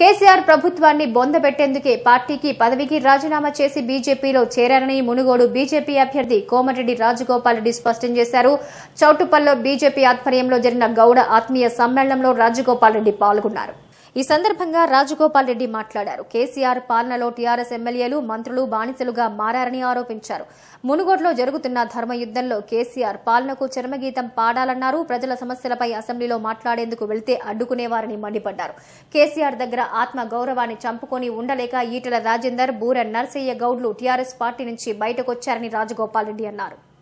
కేసీఆర్ ప్రభుత్వాన్ని బొందబెట్టేందుకే పార్టీకి పదవికి రాజీనామా చేసి బీజేపీలో చేరారని మునుగోడు బీజేపీ అభ్యర్థి కోమటిరెడ్డి రాజగోపాల్ రెడ్డి స్పష్టం చేశారు చౌటుపల్లో బీజేపీ ఆధ్వర్యంలో జరిగిన గౌడ ఆత్మీయ సమ్మేళనంలో రాజగోపాల్ రెడ్డి పాల్గొన్నారు ఈ సందర్భంగా రాజగోపాల్ రెడ్డి మాట్లాడారు కేసీఆర్ పాలనలో టీఆర్ఎస్ ఎమ్మెల్యేలు మంత్రులు బానిసలుగా మారని ఆరోపించారు మునుగోడులో జరుగుతున్న ధర్మయుద్దంలో కేసీఆర్ పాలనకు చర్మగీతం పాడాలన్నారు ప్రజల సమస్యలపై అసెంబ్లీలో మాట్లాడేందుకు వెళ్తే అడ్డుకునేవారని మండిపడ్డారు కేసీఆర్ దగ్గర ఆత్మ గౌరవాన్ని చంపుకొని ఉండలేక ఈటల రాజేందర్ బూర నర్సయ్య గౌడ్లు టీఆర్ఎస్ పార్టీ నుంచి బయటకొచ్చారని రాజగోపాల్ రెడ్డి అన్నారు